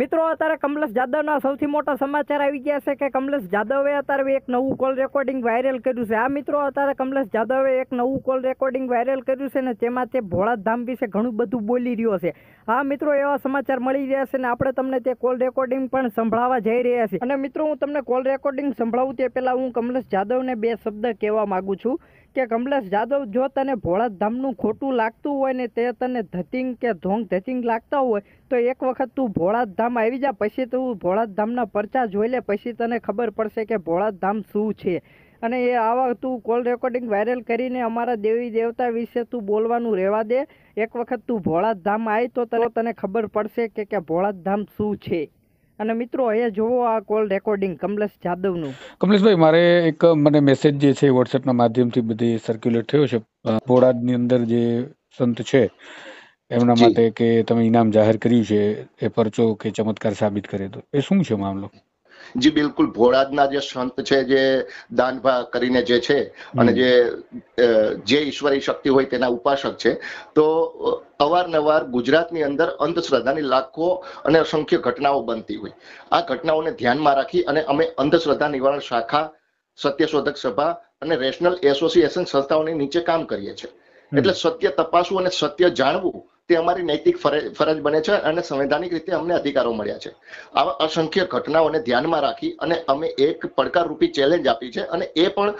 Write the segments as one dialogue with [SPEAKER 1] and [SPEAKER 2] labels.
[SPEAKER 1] મિત્રો અત્યારે કમલેશ જાદવના સૌથી મોટા સમાચાર આવી ગયા છે કે કમલેશ જાદવે અત્યારે એક નવું કોલ રેકોર્ડિંગ વાયરલ કર્યું છે આ મિત્રો અત્યારે કમલેશ જાદવે એક નવું કોલ રેકોર્ડિંગ વાયરલ કર્યું છે ને તેમાં તે ભોળાધામ વિશે ઘણું બધું બોલી રહ્યો છે હા મિત્રો એવા સમાચાર મળી રહ્યા છે ને આપણે તમને તે કોલ રેકોર્ડિંગ પણ સંભળાવા જઈ રહ્યા છીએ અને મિત્રો હું તમને કોલ રેકોર્ડિંગ સંભળાવું તે પહેલાં હું કમલેશ જાદવને બે શબ્દ કહેવા માગું છું કે કમલેશ જાદવ જો તને ભોળા ધામનું ખોટું લાગતું હોય ને તે તને ધતિંગ કે ધોંગ ધતિંગ લાગતા હોય તો એક વખત તું ભોળા ધામ આવી જા પછી તું ભોળા ધામના પરચા જોઈ લે પછી તને ખબર પડશે કે ભોળા ધામ શું છે અને એ આવા તું કોલ રેકોર્ડિંગ વાયરલ કરીને અમારા દેવી દેવતા વિશે તું બોલવાનું રહેવા દે એક વખત તું ભોળાધામ આવી તો તને ખબર પડશે કે ભોળાધામ શું છે અને મિત્રો અહીંયા જુઓ આ કોલ રેકોર્ડિંગ કમલેશ જાદવનું કમલેશભાઈ મારે એક મને મેસેજ જે છે વોટ્સએપના માધ્યમથી બધી સર્ક્યુલેટ થયો છે બોડાદની અંદર જે સંત છે એમના માટે કે તમે ઇનામ જાહેર કર્યું છે એ પરચો કે ચમત્કાર સાબિત કરે તો એ શું છે મામલો
[SPEAKER 2] જે બિલકુલ ભોળાદના જે સંત છે જે દાનભા કરીને જે છે અને જે જે ઈશ્વરી શક્તિ હોય તેના ઉપાસક છે તો અવારનવાર ગુજરાતની અંદર અંધશ્રદ્ધાની લાખો અને અસંખ્ય ઘટનાઓ બનતી હોય આ ઘટનાઓને ધ્યાનમાં રાખી અને અમે અંધશ્રદ્ધા નિવારણ શાખા સત્યશોધક સભા અને રેશનલ એસોસિએશન સંસ્થાઓની નીચે કામ કરીએ છીએ એટલે સત્ય તપાસવું અને સત્ય જાણવું તે અમારી નૈતિક ફરજ બને છે અને સંવૈધાનિક રીતે અમને અધિકારો મળ્યા છે આવા અસંખ્ય ઘટનાઓને ધ્યાનમાં રાખી અને અમે એક પડકારરૂપી ચેલેન્જ આપી છે અને એ પણ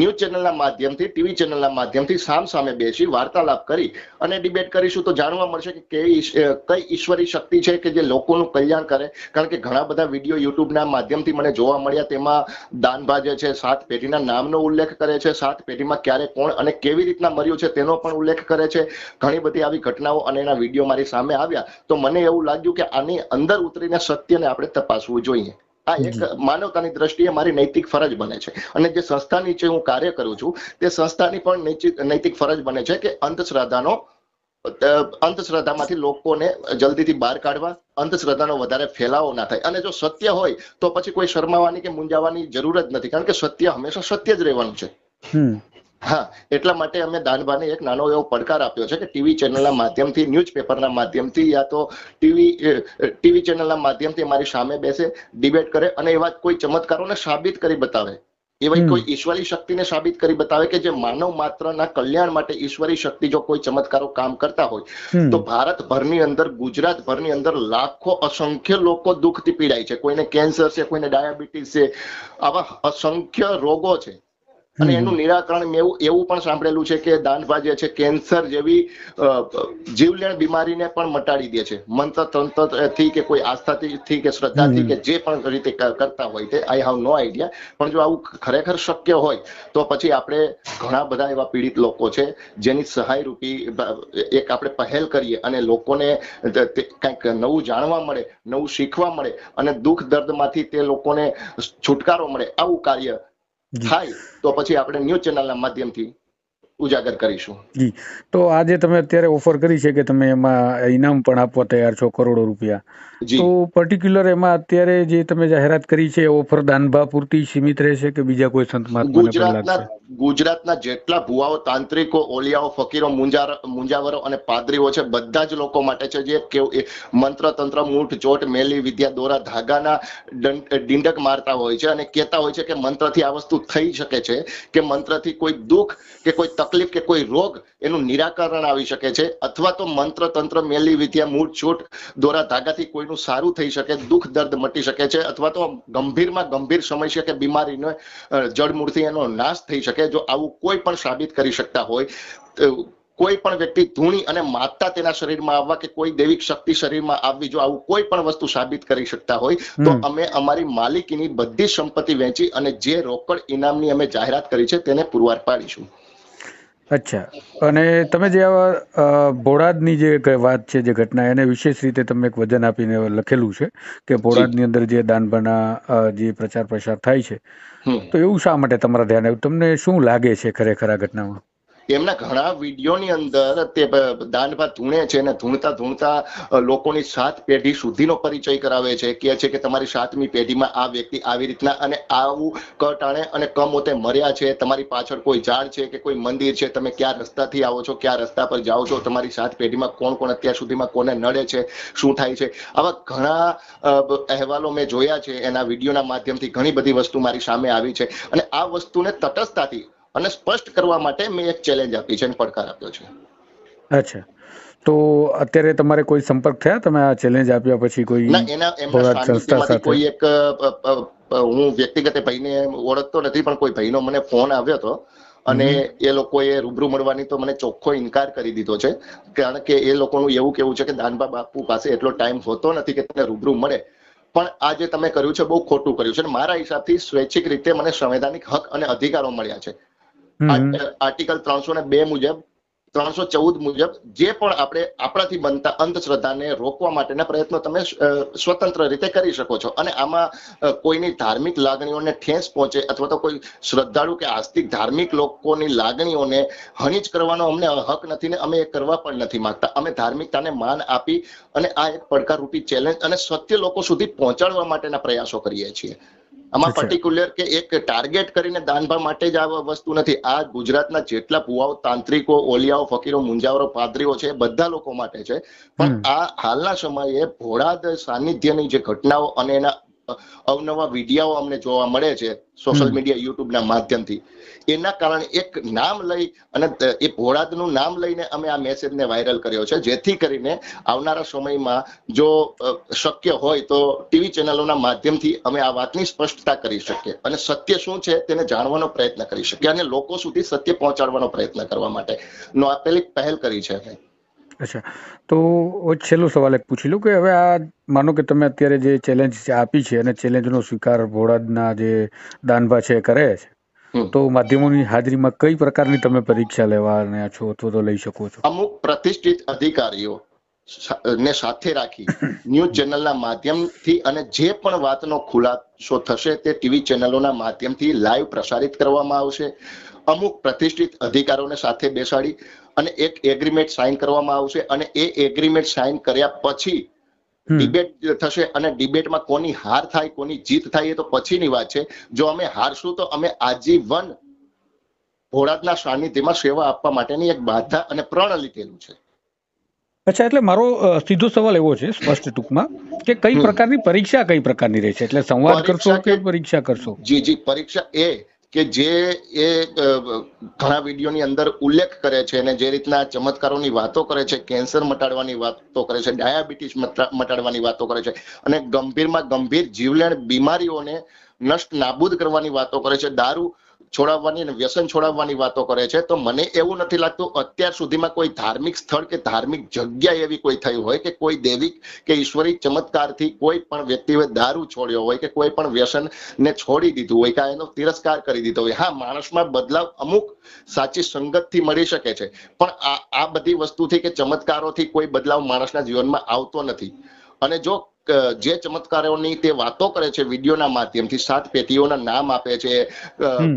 [SPEAKER 2] ન્યૂઝ ચેનલના માધ્યમથી ટીવી ચેનલના માધ્યમથી સામ સામે બેસી વાર્તાલાપ કરી અને ડિબેટ કરીશું તો જાણવા મળશે કે કેવી કઈ ઈશ્વરી શક્તિ છે કે જે લોકોનું કલ્યાણ કરે કારણ કે ઘણા બધા વિડીયો યુટ્યુબના માધ્યમથી મને જોવા મળ્યા તેમાં દાનભા જે છે સાત પેઢીના નામનો ઉલ્લેખ કરે છે સાત પેઢીમાં ક્યારે કોણ અને કેવી રીતના મર્યું છે તેનો પણ ઉલ્લેખ કરે છે ઘણી બધી આવી ઘટનાઓ અને એના વિડીયો મારી સામે આવ્યા તો મને એવું લાગ્યું કે આની અંદર ઉતરીને સત્યને આપણે તપાસવું જોઈએ આ એક માનવતાની દ્રષ્ટિએ મારી નૈતિક ફરજ બને છે અને જે સંસ્થા નીચે હું કાર્ય કરું છું તે સંસ્થાની પણ નૈતિક ફરજ બને છે કે અંધશ્રદ્ધાનો અંધશ્રદ્ધામાંથી લોકોને જલ્દીથી બહાર કાઢવા અંધશ્રદ્ધાનો વધારે ફેલાવો ના થાય અને જો સત્ય હોય તો પછી કોઈ શરમાવાની કે મૂંઝાવાની જરૂર જ નથી કારણ કે સત્ય હંમેશા સત્ય જ રહેવાનું છે હા એટલા માટે અમે દાનભાને એક નાનો એવો પડકાર આપ્યો છે કે ટીવી ચેનલના માધ્યમથી ન્યૂઝપેપરના માધ્યમથી યા તો ટીવી ટીવી ચેનલના માધ્યમથી મારી સામે બેસે ડિબેટ કરે અને એવા કોઈ ચમત્કારોને સાબિત કરી બતાવે એવી કોઈ ઈશ્વરી શક્તિને સાબિત કરી બતાવે કે જે માનવ માત્રના કલ્યાણ માટે ઈશ્વરી શક્તિ જો કોઈ ચમત્કારો કામ કરતા હોય તો ભારતભરની અંદર ગુજરાત ભરની અંદર લાખો અસંખ્ય લોકો દુઃખથી પીડાય છે કોઈને કેન્સર છે કોઈને ડાયાબિટીસ છે આવા અસંખ્ય રોગો છે અને એનું નિરાકરણ મેં એવું પણ સાંભળેલું છે કે દાનભા જે છે કેન્સર જેવી જીવલેણ બીમારીને પણ મટાડી દે છે મંત્ર તંત્ર થી કે કોઈ આસ્થાથી કે શ્રદ્ધાથી કે જે પણ રીતે કરતા હોય તે આઈ હાવ નો આઈડિયા પણ જો આવું ખરેખર શક્ય હોય તો પછી આપણે ઘણા બધા એવા પીડિત લોકો છે જેની સહાય રૂપી એક આપણે પહેલ કરીએ અને લોકોને કંઈક નવું જાણવા મળે નવું શીખવા મળે અને દુઃખ દર્દમાંથી તે લોકોને છુટકારો મળે આવું કાર્ય થાય તો પછી આપણે ન્યૂઝ ચેનલના માધ્યમથી ઉજાગર કરીશું
[SPEAKER 1] જી તો આજે તમે અત્યારે ઓફર કરી છે કે તમે એમાં ઇનામ પણ આપવા તૈયાર છો કરોડો રૂપિયા તો પર્ટિક્યુલર એમાં અત્યારે જે તમે જાહેરાત કરી છે ઓફર દાનભા પૂરતી સીમિત રહેશે કે બીજા કોઈ સંત મહાત્માને
[SPEAKER 2] ગુજરાતના જેટલા ભુવાઓ તાંત્રિકો ઓલિયાઓ ફકીરો મુંજાર મુંજાવરો અને પાદરીઓ છે બધા જ લોકો માટે છે જે કે મંત્ર તંત્ર મૂઠ ચોટ મેલી વિદ્યા દોરા ધાગાના ડિંડક મારતા હોય છે અને કહેતા હોય છે કે મંત્રથી આ વસ્તુ થઈ શકે છે કે મંત્રથી કોઈ દુઃખ કે કોઈ તક તકલીફ કે કોઈ રોગ એનું નિરાકરણ આવી શકે છે અથવા તો મંત્ર તંત્ર મેલી વિદ્યા મૂળ છૂટ દોરા ધાગાથી કોઈનું સારું થઈ શકે દુઃખ દર્દ મટી શકે છે અથવા તો ગંભીરમાં ગંભીર સમસ્યા કે બીમારીને જડમૂળથી એનો નાશ થઈ શકે જો આવું કોઈ પણ સાબિત કરી શકતા હોય કોઈ પણ વ્યક્તિ ધૂણી અને માતા તેના શરીરમાં આવવા કે કોઈ દૈવિક શક્તિ શરીરમાં આવવી જો આવું કોઈ પણ વસ્તુ સાબિત કરી શકતા હોય તો અમે અમારી માલિકીની બધી સંપત્તિ વેચી અને જે રોકડ ઇનામની અમે જાહેરાત કરી છે તેને પુરવાર પાડીશું
[SPEAKER 1] અચ્છા અને તમે જે આવા ભોળાદની જે વાત છે જે ઘટના એને વિશેષ રીતે તમે એક વજન આપીને લખેલું છે કે ભોળાદની અંદર જે દાનબાના જે પ્રચાર પ્રસાર થાય છે તો એવું શા માટે તમારા ધ્યાન આવ્યું તમને શું લાગે છે ખરેખર આ ઘટનામાં
[SPEAKER 2] એમના ઘણા વિડીયોની અંદર તે દાનભા ધૂણે છે અને ધૂણતા ધૂણતા લોકોની સાત પેઢી સુધીનો પરિચય કરાવે છે કે છે કે તમારી સાતમી પેઢીમાં આ વ્યક્તિ આવી રીતના અને આવું કટાણે અને કમોતે મર્યા છે તમારી પાછળ કોઈ ઝાડ છે કે કોઈ મંદિર છે તમે કયા રસ્તાથી આવો છો કયા રસ્તા પર જાઓ છો તમારી સાત પેઢીમાં કોણ કોણ અત્યાર સુધીમાં કોને નડે છે શું થાય છે આવા ઘણા અહેવાલો મેં જોયા છે એના વિડીયોના માધ્યમથી ઘણી બધી વસ્તુ મારી સામે આવી છે અને આ વસ્તુને તટસ્થતાથી અને સ્પષ્ટ કરવા માટે મેં એક ચેલેન્જ આપી છે અને પડકાર આપ્યો છે
[SPEAKER 1] અચ્છા તો અત્યારે તમારે કોઈ સંપર્ક થયા તમે આ ચેલેન્જ આપ્યા પછી
[SPEAKER 2] કોઈ કોઈ એક હું વ્યક્તિગત ભાઈને ઓળખતો નથી પણ કોઈ ભાઈનો મને ફોન આવ્યો હતો અને એ લોકોએ રૂબરૂ મળવાની તો મને ચોખ્ખો ઇન્કાર કરી દીધો છે કારણ કે એ લોકોનું એવું કેવું છે કે દાનબા બાપુ પાસે એટલો ટાઈમ હોતો નથી કે તમને રૂબરૂ મળે પણ આ જે તમે કર્યું છે બહુ ખોટું કર્યું છે મારા હિસાબથી સ્વૈચ્છિક રીતે મને સંવૈધાનિક હક અને અધિકારો મળ્યા છે આર્ટિકલ ત્રણસો ને બે મુજબ ત્રણસો ચૌદ મુજબ જે પણ આપણે આપણાથી બનતા અંધશ્રદ્ધાને રોકવા માટેના પ્રયત્નો તમે સ્વતંત્ર રીતે કરી શકો છો અને આમાં કોઈની ધાર્મિક લાગણીઓને ઠેસ પહોંચે અથવા તો કોઈ શ્રદ્ધાળુ કે આસ્તિક ધાર્મિક લોકોની લાગણીઓને હણીજ કરવાનો અમને હક નથી ને અમે એ કરવા પણ નથી માંગતા અમે ધાર્મિકતાને માન આપી અને આ એક પડકારરૂપી ચેલેન્જ અને સત્ય લોકો સુધી પહોંચાડવા માટેના પ્રયાસો કરીએ છીએ આમાં પર્ટિક્યુલર કે એક ટાર્ગેટ કરીને દાનભા માટે જ આ વસ્તુ નથી આ ગુજરાતના જેટલા ભુવાઓ તાંત્રિકો ઓલિયાઓ ફકીરો મુંજાવરો પાદરીઓ છે બધા લોકો માટે છે પણ આ હાલના સમયે ભોળાદ સાનિધ્યની જે ઘટનાઓ અને એના અવનવા વિડીયાઓ અમને જોવા મળે છે સોશિયલ મીડિયા યુટ્યુબના માધ્યમથી એના કારણે એક નામ લઈ અને એ ભોળાદનું નામ લઈને અમે આ મેસેજને વાયરલ કર્યો છે જેથી કરીને આવનારા સમયમાં જો શક્ય હોય તો ટીવી ચેનલોના માધ્યમથી અમે આ વાતની સ્પષ્ટતા કરી શકીએ અને સત્ય શું છે તેને જાણવાનો પ્રયત્ન કરી શકીએ અને લોકો સુધી સત્ય પહોંચાડવાનો પ્રયત્ન કરવા માટે નો આપેલી પહેલ કરી છે
[SPEAKER 1] અચ્છા તો છેલ્લો સવાલ એક પૂછી લઉં કે હવે આ માનો કે તમે અત્યારે જે ચેલેન્જ આપી છે અને ચેલેન્જનો સ્વીકાર ભોળાદના જે દાનભા છે કરે છે તો માધ્યમોની હાજરીમાં કઈ પ્રકારની તમે પરીક્ષા લેવાના છો અથવા તો લઈ શકો
[SPEAKER 2] છો અમુક પ્રતિષ્ઠિત અધિકારીઓ ને સાથે રાખી ન્યૂઝ ચેનલના માધ્યમથી અને જે પણ વાતનો ખુલાસો થશે તે ટીવી ચેનલોના માધ્યમથી લાઈવ પ્રસારિત કરવામાં આવશે અમુક પ્રતિષ્ઠિત અધિકારોને સાથે બેસાડી અને એક એગ્રીમેન્ટ સાઇન કરવામાં આવશે અને એ એગ્રીમેન્ટ સાઇન કર્યા પછી ડિબેટ થશે અને ડિબેટમાં કોની હાર થાય કોની જીત થાય એ તો પછીની વાત છે જો અમે હારશું તો અમે આજીવન ભોળાતના સાનિધ્યમાં સેવા આપવા માટેની એક બાધા અને પ્રણ લીધેલું છે
[SPEAKER 1] અચ્છા એટલે મારો સીધો સવાલ એવો છે સ્પષ્ટ ટૂંકમાં કે કઈ પ્રકારની પરીક્ષા કઈ પ્રકારની રહેશે એટલે સંવાદ કરશો કે પરીક્ષા કરશો
[SPEAKER 2] જી જી પરીક્ષા એ કે જે એ ઘણા વિડીયોની અંદર ઉલ્લેખ કરે છે અને જે રીતના ચમત્કારોની વાતો કરે છે કેન્સર મટાડવાની વાતો કરે છે ડાયાબિટીસ મટાડવાની વાતો કરે છે અને ગંભીરમાં ગંભીર જીવલેણ બીમારીઓને નષ્ટ નાબૂદ કરવાની વાતો કરે છે દારૂ છોડાવવાની અને વ્યસન છોડાવવાની વાતો કરે છે તો મને એવું નથી લાગતું અત્યાર સુધીમાં કોઈ ધાર્મિક સ્થળ કે ધાર્મિક જગ્યા એવી કોઈ થઈ હોય કે કોઈ દૈવિક કે ઈશ્વરી ચમત્કારથી કોઈ પણ વ્યક્તિએ દારૂ છોડ્યો હોય કે કોઈ પણ વ્યસનને છોડી દીધું હોય કે એનો તિરસ્કાર કરી દીધો હોય હા માણસમાં બદલાવ અમુક સાચી સંગતથી મળી શકે છે પણ આ આ બધી વસ્તુથી કે ચમત્કારોથી કોઈ બદલાવ માણસના જીવનમાં આવતો નથી અને જો જે ચમત્કારોની તે વાતો કરે છે વિડીયોના માધ્યમથી સાત પેટીઓના નામ આપે છે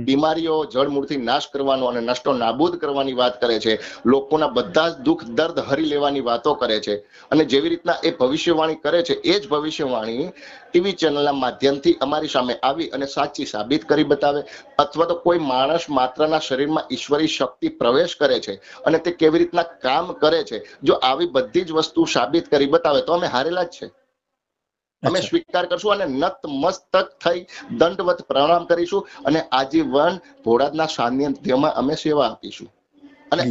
[SPEAKER 2] બીમારીઓ જળમૂળથી નાશ કરવાનો અને નષ્ટો નાબૂદ કરવાની વાત કરે છે લોકોના બધા દુઃખ દર્દ હરી લેવાની વાતો કરે છે અને જેવી રીતના એ ભવિષ્યવાણી કરે છે એ જ ભવિષ્યવાણી ટીવી ચેનલના માધ્યમથી અમારી સામે આવી અને સાચી સાબિત કરી બતાવે અથવા તો કોઈ માણસ માત્રના શરીરમાં ઈશ્વરી શક્તિ પ્રવેશ કરે છે અને તે કેવી રીતના કામ કરે છે જો આવી બધી જ વસ્તુ સાબિત કરી બતાવે તો અમે હારેલા જ છે અમે સ્વીકાર કરશું અને નત મસ્તક થઈ દંડવત પ્રણામ કરીશું અને આજીવન ભોળાદના સાનિધ્યમાં અમે સેવા આપીશું અને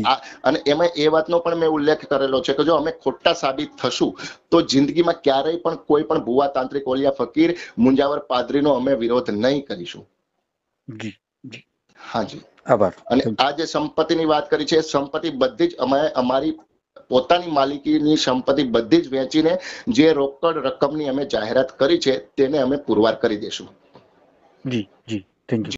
[SPEAKER 2] અને એમાં એ વાતનો પણ મેં ઉલ્લેખ કરેલો છે કે જો અમે ખોટા સાબિત થશું તો જિંદગીમાં ક્યારેય પણ કોઈ પણ ભુવા તાંત્રિક ઓલિયા ફકીર મુંજાવર પાદરીનો અમે વિરોધ નહીં કરીશું હાજી આભાર અને આ જે સંપત્તિની વાત કરી છે સંપત્તિ બધી જ અમે અમારી પોતાની માલિકીની સંપત્તિ બધી જ વેચીને જે રોકડ રકમની અમે જાહેરાત કરી છે તેને અમે પુરવાર કરી દેશું
[SPEAKER 1] જી જી થેન્ક યુ